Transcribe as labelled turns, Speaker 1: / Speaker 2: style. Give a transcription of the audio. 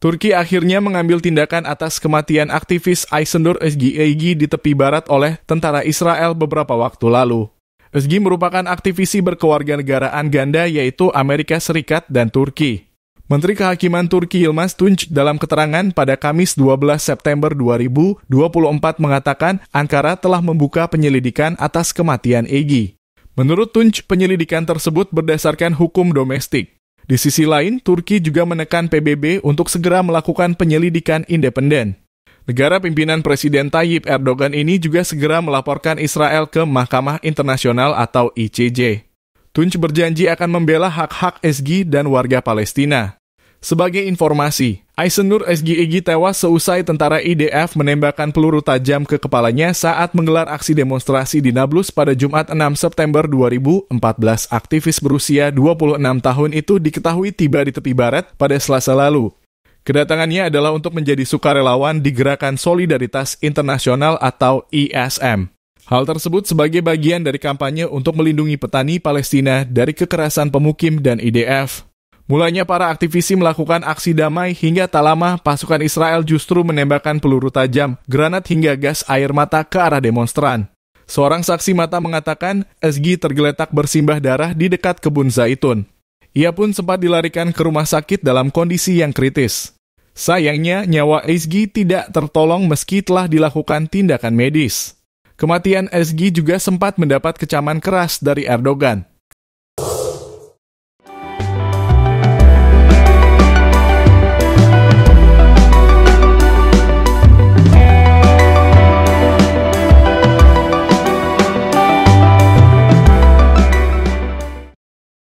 Speaker 1: Turki akhirnya mengambil tindakan atas kematian aktivis Aisendur Özgi Egi di tepi barat oleh tentara Israel beberapa waktu lalu. Özgi merupakan aktivisi berkewarganegaraan ganda yaitu Amerika Serikat dan Turki. Menteri Kehakiman Turki Yilmaz Tunç dalam keterangan pada Kamis 12 September 2024 mengatakan Ankara telah membuka penyelidikan atas kematian Egi. Menurut Tunç, penyelidikan tersebut berdasarkan hukum domestik. Di sisi lain, Turki juga menekan PBB untuk segera melakukan penyelidikan independen. Negara pimpinan Presiden Tayyip Erdogan ini juga segera melaporkan Israel ke Mahkamah Internasional atau ICJ. Tunch berjanji akan membela hak-hak SG dan warga Palestina. Sebagai informasi, Aisenur SGEG e tewas seusai tentara IDF menembakkan peluru tajam ke kepalanya saat menggelar aksi demonstrasi di Nablus pada Jumat 6 September 2014. Aktivis berusia 26 tahun itu diketahui tiba di tepi barat pada selasa lalu. Kedatangannya adalah untuk menjadi sukarelawan di Gerakan Solidaritas Internasional atau ISM. Hal tersebut sebagai bagian dari kampanye untuk melindungi petani Palestina dari kekerasan pemukim dan IDF. Mulanya para aktivisi melakukan aksi damai hingga tak lama pasukan Israel justru menembakkan peluru tajam, granat hingga gas air mata ke arah demonstran. Seorang saksi mata mengatakan SG tergeletak bersimbah darah di dekat kebun zaitun. Ia pun sempat dilarikan ke rumah sakit dalam kondisi yang kritis. Sayangnya, nyawa SG tidak tertolong meski telah dilakukan tindakan medis. Kematian SG juga sempat mendapat kecaman keras dari Erdogan.